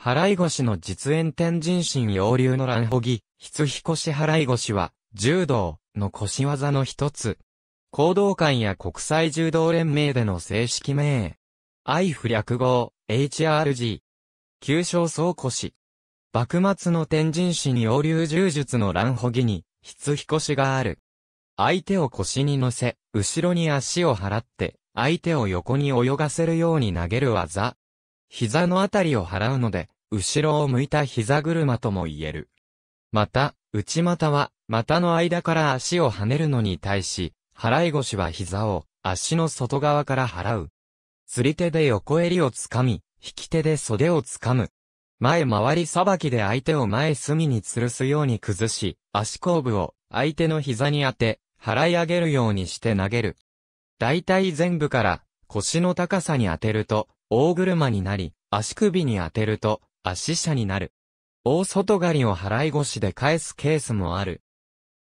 払い腰の実演天神神要流の乱歩儀。筆飛腰払い腰は、柔道の腰技の一つ。行動館や国際柔道連盟での正式名。愛不略号、HRG。旧称総腰。幕末の天神神要流柔術の乱歩儀に、筆飛腰がある。相手を腰に乗せ、後ろに足を払って、相手を横に泳がせるように投げる技。膝のあたりを払うので、後ろを向いた膝車とも言える。また、内股は、股の間から足を跳ねるのに対し、払い腰は膝を、足の外側から払う。釣り手で横襟をつかみ、引き手で袖をつかむ。前回りさばきで相手を前隅に吊るすように崩し、足後部を相手の膝に当て、払い上げるようにして投げる。大体全部から腰の高さに当てると、大車になり、足首に当てると、足者になる。大外刈りを払い腰で返すケースもある。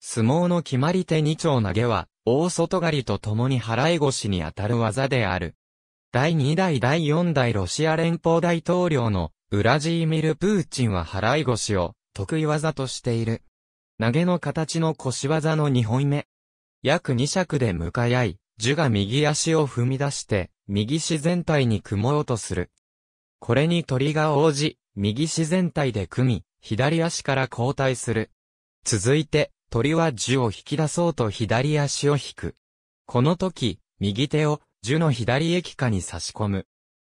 相撲の決まり手二丁投げは、大外刈りと共に払い腰に当たる技である。第2代第4代ロシア連邦大統領のウラジーミル・プーチンは払い腰を得意技としている。投げの形の腰技の2本目。約2尺で向かい合い、樹が右足を踏み出して、右足全体に組もうとする。これに鳥が応じ、右自然体で組み、左足から交代する。続いて、鳥は樹を引き出そうと左足を引く。この時、右手を樹の左液下に差し込む。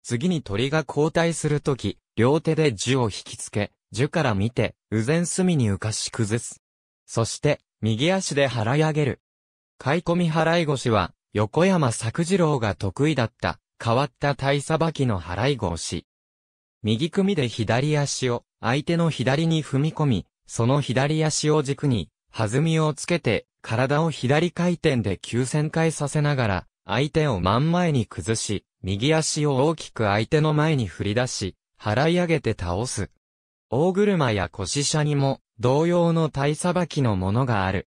次に鳥が交代する時、両手で樹を引きつけ、樹から見て、右前隅に浮かし崩す。そして、右足で払い上げる。買い込み払い腰は、横山作次郎が得意だった、変わった体さばきの払い腰。右組みで左足を相手の左に踏み込み、その左足を軸に弾みをつけて体を左回転で急旋回させながら相手を真ん前に崩し、右足を大きく相手の前に振り出し、払い上げて倒す。大車や腰車にも同様の体さばきのものがある。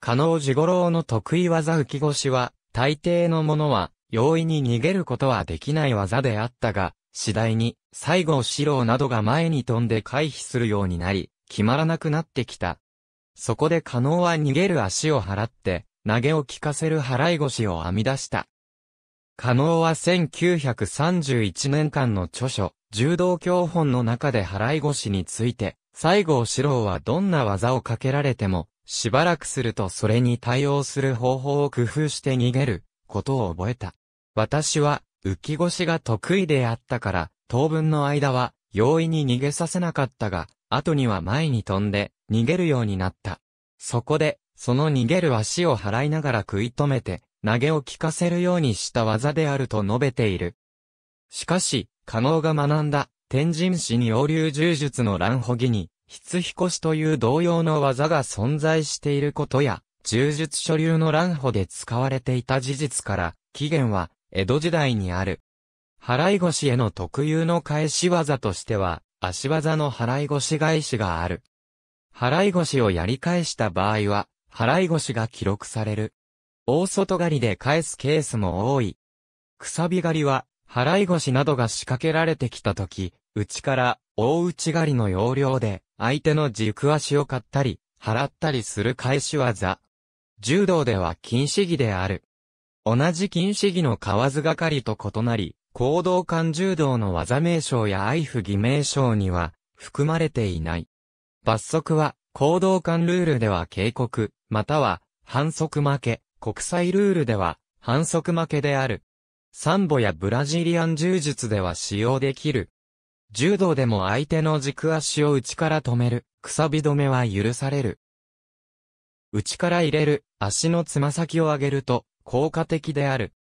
加納治五郎の得意技浮き腰は、大抵のものは容易に逃げることはできない技であったが、次第に、西郷四郎などが前に飛んで回避するようになり、決まらなくなってきた。そこで加納は逃げる足を払って、投げを効かせる払い腰を編み出した。加納は1931年間の著書、柔道教本の中で払い腰について、西郷四郎はどんな技をかけられても、しばらくするとそれに対応する方法を工夫して逃げる、ことを覚えた。私は、浮き腰が得意であったから、当分の間は容易に逃げさせなかったが、後には前に飛んで逃げるようになった。そこで、その逃げる足を払いながら食い止めて、投げを効かせるようにした技であると述べている。しかし、加納が学んだ、天神市に応流柔術の乱歩技に、筆飛腰という同様の技が存在していることや、柔術所流の乱歩で使われていた事実から、起源は、江戸時代にある。払い腰への特有の返し技としては、足技の払い腰返しがある。払い腰をやり返した場合は、払い腰が記録される。大外刈りで返すケースも多い。くさび刈りは、払い腰などが仕掛けられてきたとき、内から大内刈りの要領で、相手の軸足を買ったり、払ったりする返し技。柔道では禁止技である。同じ金市議の河津係と異なり、行動勘柔道の技名称や愛不義名称には含まれていない。罰則は、行動間ルールでは警告、または反則負け、国際ルールでは反則負けである。サンボやブラジリアン柔術では使用できる。柔道でも相手の軸足を内から止める、くさび止めは許される。内から入れる、足のつま先を上げると、効果的である。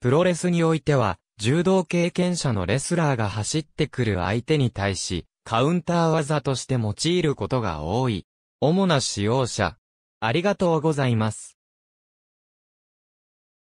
プロレスにおいては、柔道経験者のレスラーが走ってくる相手に対し、カウンター技として用いることが多い。主な使用者。ありがとうございます。